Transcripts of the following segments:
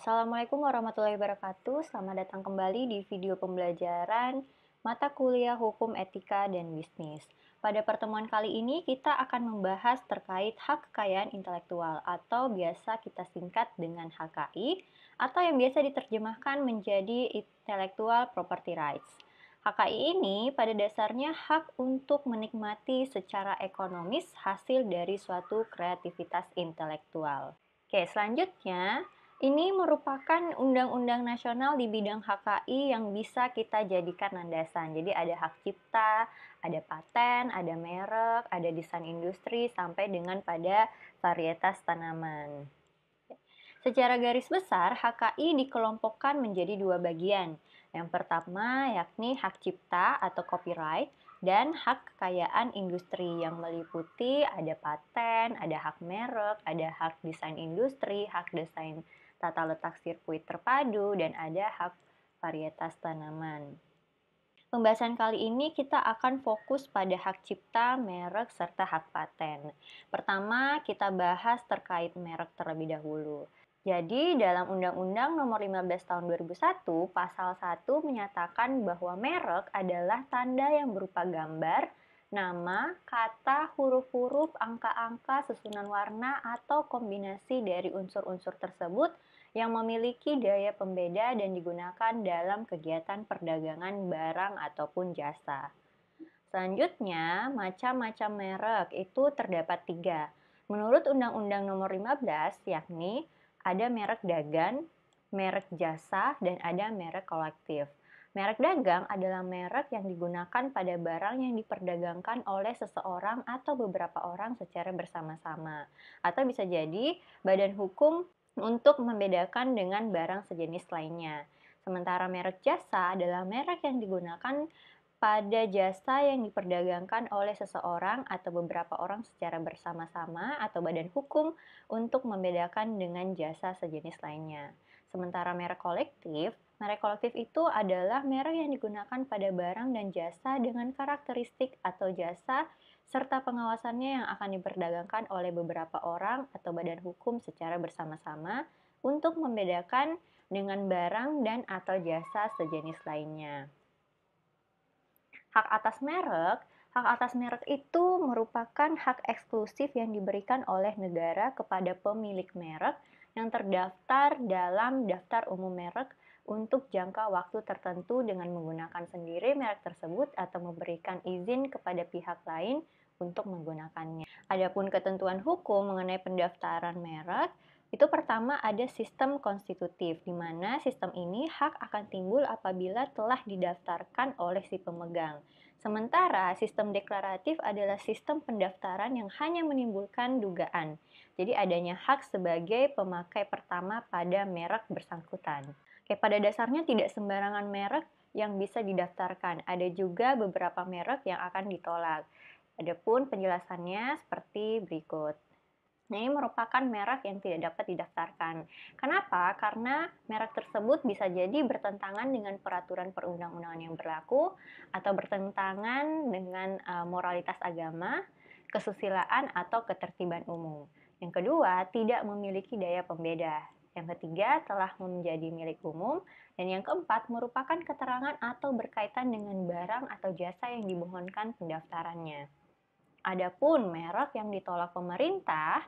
Assalamualaikum warahmatullahi wabarakatuh. Selamat datang kembali di video pembelajaran mata kuliah Hukum Etika dan Bisnis. Pada pertemuan kali ini kita akan membahas terkait hak kekayaan intelektual atau biasa kita singkat dengan HKI atau yang biasa diterjemahkan menjadi Intellectual Property Rights. HKI ini pada dasarnya hak untuk menikmati secara ekonomis hasil dari suatu kreativitas intelektual. Oke, selanjutnya ini merupakan undang-undang nasional di bidang HKI yang bisa kita jadikan landasan. Jadi ada hak cipta, ada paten, ada merek, ada desain industri, sampai dengan pada varietas tanaman. Secara garis besar, HKI dikelompokkan menjadi dua bagian. Yang pertama yakni hak cipta atau copyright, dan hak kekayaan industri yang meliputi ada paten, ada hak merek, ada hak desain industri, hak desain tata letak sirkuit terpadu, dan ada hak varietas tanaman. Pembahasan kali ini kita akan fokus pada hak cipta, merek, serta hak paten. Pertama, kita bahas terkait merek terlebih dahulu. Jadi, dalam Undang-Undang Nomor 15 Tahun 2001, pasal 1 menyatakan bahwa merek adalah tanda yang berupa gambar, nama, kata, huruf-huruf, angka-angka, susunan warna, atau kombinasi dari unsur-unsur tersebut yang memiliki daya pembeda dan digunakan dalam kegiatan perdagangan barang ataupun jasa. Selanjutnya, macam-macam merek itu terdapat tiga. Menurut Undang-Undang Nomor 15, yakni ada merek dagang, merek jasa, dan ada merek kolektif. Merek dagang adalah merek yang digunakan pada barang yang diperdagangkan oleh seseorang atau beberapa orang secara bersama-sama. Atau bisa jadi badan hukum untuk membedakan dengan barang sejenis lainnya. Sementara merek jasa adalah merek yang digunakan pada jasa yang diperdagangkan oleh seseorang atau beberapa orang secara bersama-sama atau badan hukum untuk membedakan dengan jasa sejenis lainnya. Sementara merek kolektif Merek kolektif itu adalah merek yang digunakan pada barang dan jasa dengan karakteristik atau jasa serta pengawasannya yang akan diperdagangkan oleh beberapa orang atau badan hukum secara bersama-sama untuk membedakan dengan barang dan atau jasa sejenis lainnya. Hak atas merek Hak atas merek itu merupakan hak eksklusif yang diberikan oleh negara kepada pemilik merek yang terdaftar dalam daftar umum merek untuk jangka waktu tertentu dengan menggunakan sendiri merek tersebut atau memberikan izin kepada pihak lain untuk menggunakannya. Adapun ketentuan hukum mengenai pendaftaran merek, itu pertama ada sistem konstitutif, di mana sistem ini hak akan timbul apabila telah didaftarkan oleh si pemegang. Sementara sistem deklaratif adalah sistem pendaftaran yang hanya menimbulkan dugaan, jadi adanya hak sebagai pemakai pertama pada merek bersangkutan. Oke, pada dasarnya tidak sembarangan merek yang bisa didaftarkan. Ada juga beberapa merek yang akan ditolak. Adapun penjelasannya seperti berikut. Nah, ini merupakan merek yang tidak dapat didaftarkan. Kenapa? Karena merek tersebut bisa jadi bertentangan dengan peraturan perundang-undangan yang berlaku atau bertentangan dengan eh, moralitas agama, kesusilaan atau ketertiban umum. Yang kedua, tidak memiliki daya pembeda. Yang ketiga, telah menjadi milik umum. Dan yang keempat, merupakan keterangan atau berkaitan dengan barang atau jasa yang dimohonkan pendaftarannya. Adapun merek yang ditolak pemerintah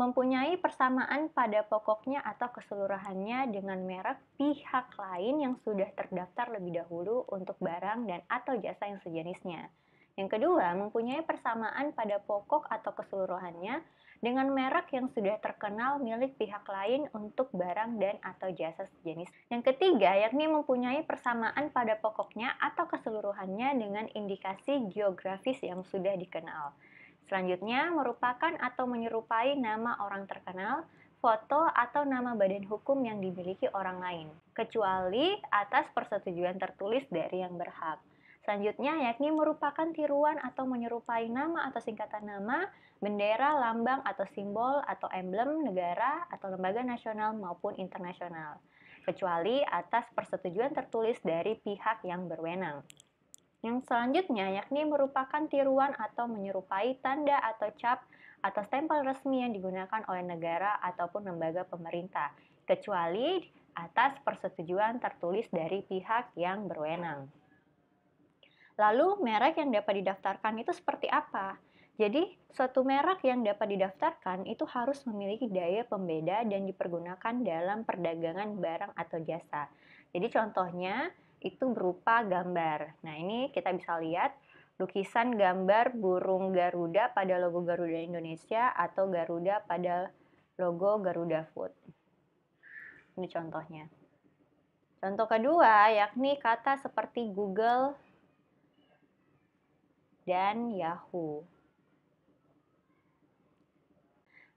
mempunyai persamaan pada pokoknya atau keseluruhannya dengan merek pihak lain yang sudah terdaftar lebih dahulu untuk barang dan atau jasa yang sejenisnya. Yang kedua, mempunyai persamaan pada pokok atau keseluruhannya dengan merek yang sudah terkenal milik pihak lain untuk barang dan atau jasa sejenis. Yang ketiga, yakni mempunyai persamaan pada pokoknya atau keseluruhannya dengan indikasi geografis yang sudah dikenal. Selanjutnya, merupakan atau menyerupai nama orang terkenal, foto atau nama badan hukum yang dimiliki orang lain, kecuali atas persetujuan tertulis dari yang berhak. Selanjutnya yakni merupakan tiruan atau menyerupai nama atau singkatan nama, bendera, lambang atau simbol atau emblem negara atau lembaga nasional maupun internasional, kecuali atas persetujuan tertulis dari pihak yang berwenang. Yang selanjutnya yakni merupakan tiruan atau menyerupai tanda atau cap atau stempel resmi yang digunakan oleh negara ataupun lembaga pemerintah, kecuali atas persetujuan tertulis dari pihak yang berwenang. Lalu merek yang dapat didaftarkan itu seperti apa? Jadi, suatu merek yang dapat didaftarkan itu harus memiliki daya pembeda dan dipergunakan dalam perdagangan barang atau jasa. Jadi, contohnya itu berupa gambar. Nah, ini kita bisa lihat lukisan gambar burung Garuda pada logo Garuda Indonesia atau Garuda pada logo Garuda Food. Ini contohnya. Contoh kedua yakni kata seperti Google, dan Yahoo.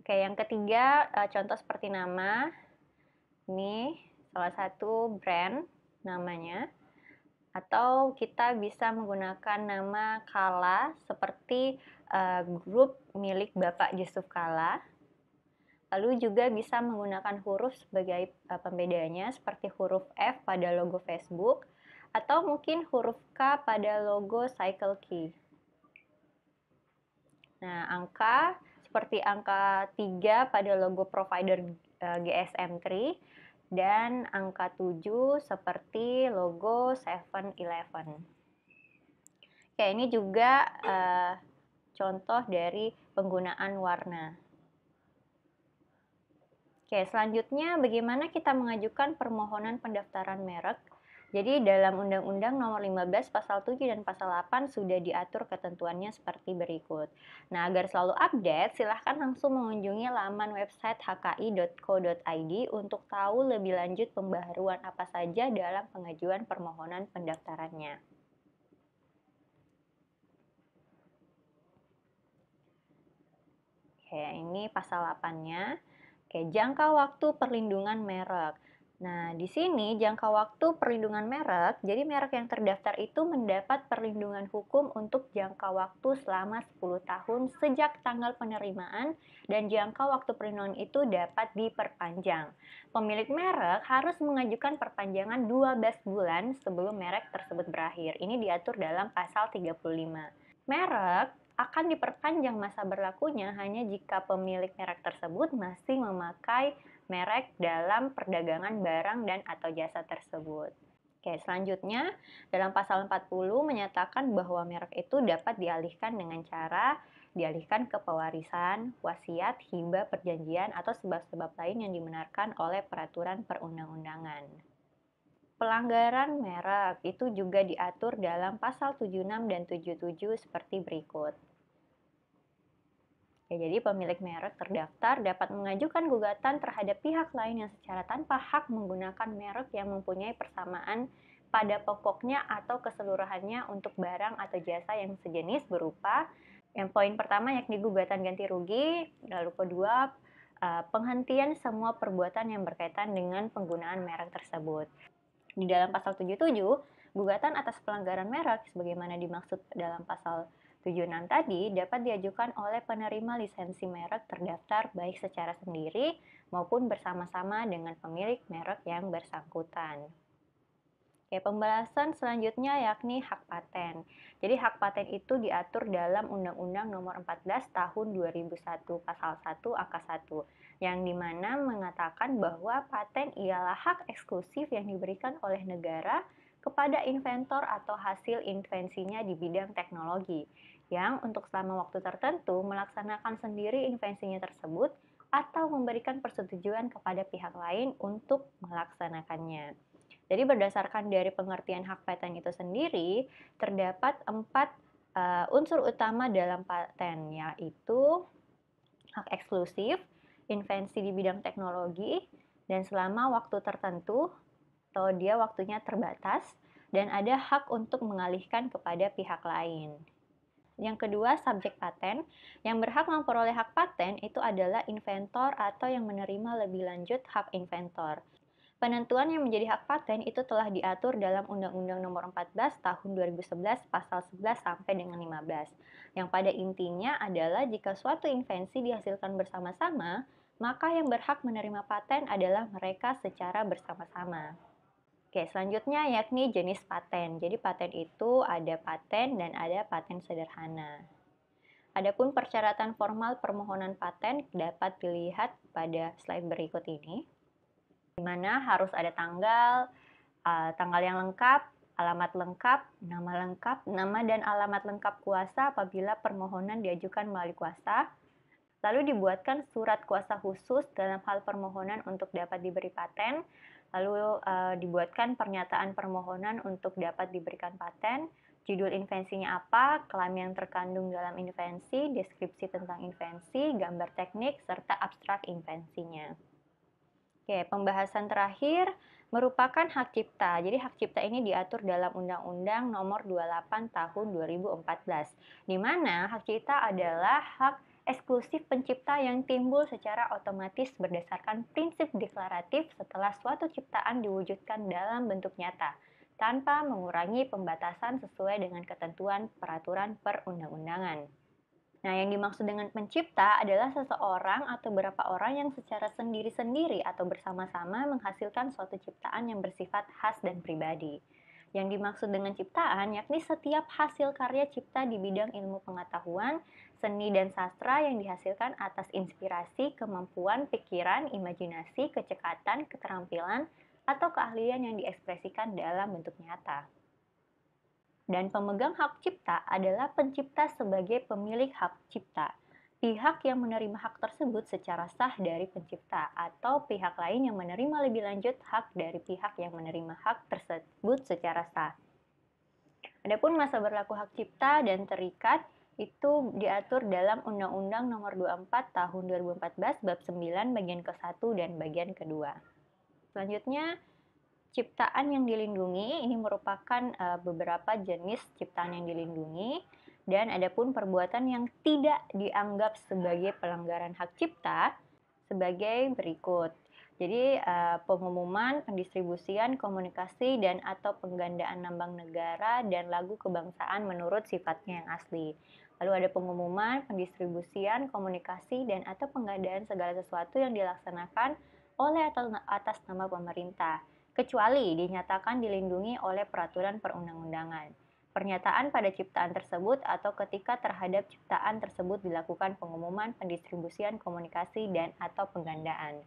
Oke, yang ketiga eh, contoh seperti nama. Ini salah satu brand namanya. Atau kita bisa menggunakan nama Kala seperti uh, grup milik Bapak Yusuf Kala. Lalu juga bisa menggunakan huruf sebagai uh, pembedanya seperti huruf F pada logo Facebook atau mungkin huruf K pada logo Cycle Key. Nah, angka seperti angka 3 pada logo provider eh, GSM3 dan angka 7 seperti logo 7-Eleven. Oke, ini juga uh, contoh dari penggunaan warna. Oke, selanjutnya bagaimana kita mengajukan permohonan pendaftaran merek jadi dalam Undang-Undang Nomor 15 Pasal 7 dan Pasal 8 sudah diatur ketentuannya seperti berikut. Nah, agar selalu update, silahkan langsung mengunjungi laman website hki.co.id untuk tahu lebih lanjut pembaharuan apa saja dalam pengajuan permohonan pendaftarannya. Oke, ini pasal 8-nya. Oke, jangka waktu perlindungan merek. Nah, di sini jangka waktu perlindungan merek, jadi merek yang terdaftar itu mendapat perlindungan hukum untuk jangka waktu selama 10 tahun sejak tanggal penerimaan dan jangka waktu perlindungan itu dapat diperpanjang. Pemilik merek harus mengajukan perpanjangan 12 bulan sebelum merek tersebut berakhir. Ini diatur dalam pasal 35. Merek akan diperpanjang masa berlakunya hanya jika pemilik merek tersebut masih memakai merek dalam perdagangan barang dan atau jasa tersebut. Oke, selanjutnya dalam pasal 40 menyatakan bahwa merek itu dapat dialihkan dengan cara dialihkan ke pewarisan, wasiat, hibah, perjanjian, atau sebab-sebab lain yang dibenarkan oleh peraturan perundang-undangan. Pelanggaran merek itu juga diatur dalam pasal 76 dan 77 seperti berikut. Ya, jadi pemilik merek terdaftar dapat mengajukan gugatan terhadap pihak lain yang secara tanpa hak menggunakan merek yang mempunyai persamaan pada pokoknya atau keseluruhannya untuk barang atau jasa yang sejenis berupa yang poin pertama yakni gugatan ganti rugi, lalu kedua eh, penghentian semua perbuatan yang berkaitan dengan penggunaan merek tersebut. Di dalam pasal 77, gugatan atas pelanggaran merek sebagaimana dimaksud dalam pasal Tujuan tadi dapat diajukan oleh penerima lisensi merek terdaftar baik secara sendiri maupun bersama-sama dengan pemilik merek yang bersangkutan. Oke, pembahasan selanjutnya yakni hak paten. Jadi hak paten itu diatur dalam Undang-Undang Nomor 14 Tahun 2001 Pasal 1 Angka 1 yang dimana mengatakan bahwa paten ialah hak eksklusif yang diberikan oleh negara kepada inventor atau hasil invensinya di bidang teknologi, yang untuk selama waktu tertentu melaksanakan sendiri invensinya tersebut atau memberikan persetujuan kepada pihak lain untuk melaksanakannya. Jadi berdasarkan dari pengertian hak paten itu sendiri, terdapat empat uh, unsur utama dalam paten, yaitu hak eksklusif, invensi di bidang teknologi, dan selama waktu tertentu atau dia waktunya terbatas dan ada hak untuk mengalihkan kepada pihak lain. Yang kedua, subjek paten. Yang berhak memperoleh hak paten itu adalah inventor atau yang menerima lebih lanjut hak inventor. Penentuan yang menjadi hak paten itu telah diatur dalam Undang-Undang Nomor 14 Tahun 2011 Pasal 11 sampai dengan 15. Yang pada intinya adalah jika suatu invensi dihasilkan bersama-sama, maka yang berhak menerima paten adalah mereka secara bersama-sama. Oke, selanjutnya yakni jenis paten. Jadi paten itu ada paten dan ada paten sederhana. Adapun persyaratan formal permohonan paten dapat dilihat pada slide berikut ini. Di mana harus ada tanggal, tanggal yang lengkap, alamat lengkap, nama lengkap, nama dan alamat lengkap kuasa apabila permohonan diajukan melalui kuasa. Lalu dibuatkan surat kuasa khusus dalam hal permohonan untuk dapat diberi paten Lalu uh, dibuatkan pernyataan permohonan untuk dapat diberikan paten, judul invensinya apa, klaim yang terkandung dalam invensi, deskripsi tentang invensi, gambar teknik, serta abstrak invensinya. Oke, pembahasan terakhir merupakan hak cipta. Jadi hak cipta ini diatur dalam Undang-Undang Nomor 28 Tahun 2014, di mana hak cipta adalah hak eksklusif pencipta yang timbul secara otomatis berdasarkan prinsip deklaratif setelah suatu ciptaan diwujudkan dalam bentuk nyata, tanpa mengurangi pembatasan sesuai dengan ketentuan peraturan perundang-undangan. Nah, yang dimaksud dengan pencipta adalah seseorang atau beberapa orang yang secara sendiri-sendiri atau bersama-sama menghasilkan suatu ciptaan yang bersifat khas dan pribadi. Yang dimaksud dengan ciptaan yakni setiap hasil karya cipta di bidang ilmu pengetahuan seni dan sastra yang dihasilkan atas inspirasi, kemampuan, pikiran, imajinasi, kecekatan, keterampilan, atau keahlian yang diekspresikan dalam bentuk nyata. Dan pemegang hak cipta adalah pencipta sebagai pemilik hak cipta, pihak yang menerima hak tersebut secara sah dari pencipta, atau pihak lain yang menerima lebih lanjut hak dari pihak yang menerima hak tersebut secara sah. Adapun masa berlaku hak cipta dan terikat itu diatur dalam Undang-Undang Nomor 24 Tahun 2014 Bab 9 bagian ke-1 dan bagian kedua. Selanjutnya, ciptaan yang dilindungi ini merupakan eh, beberapa jenis ciptaan yang dilindungi dan adapun perbuatan yang tidak dianggap sebagai pelanggaran hak cipta sebagai berikut. Jadi eh, pengumuman, pendistribusian, komunikasi dan atau penggandaan lambang negara dan lagu kebangsaan menurut sifatnya yang asli. Lalu ada pengumuman, pendistribusian, komunikasi, dan atau pengadaan segala sesuatu yang dilaksanakan oleh atau atas nama pemerintah, kecuali dinyatakan dilindungi oleh peraturan perundang-undangan. Pernyataan pada ciptaan tersebut atau ketika terhadap ciptaan tersebut dilakukan pengumuman, pendistribusian, komunikasi, dan atau penggandaan.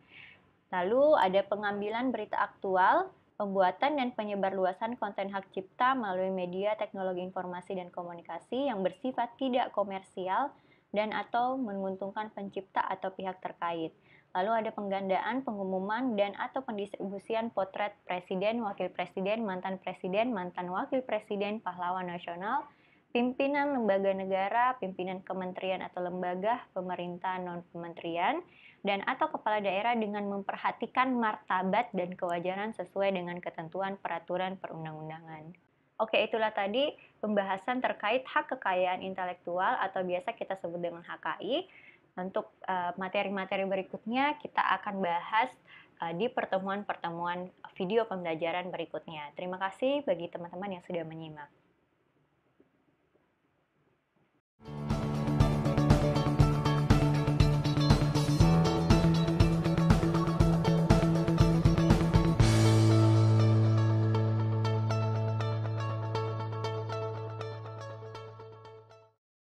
Lalu ada pengambilan berita aktual pembuatan dan penyebarluasan konten hak cipta melalui media teknologi informasi dan komunikasi yang bersifat tidak komersial dan atau menguntungkan pencipta atau pihak terkait. Lalu ada penggandaan, pengumuman, dan atau pendistribusian potret presiden, wakil presiden, mantan presiden, mantan wakil presiden, pahlawan nasional, pimpinan lembaga negara, pimpinan kementerian atau lembaga, pemerintah non-kementerian, dan atau kepala daerah dengan memperhatikan martabat dan kewajaran sesuai dengan ketentuan peraturan perundang-undangan. Oke, itulah tadi pembahasan terkait hak kekayaan intelektual atau biasa kita sebut dengan HKI. Untuk eh, materi-materi berikutnya kita akan bahas eh, di pertemuan-pertemuan video pembelajaran berikutnya. Terima kasih bagi teman-teman yang sudah menyimak.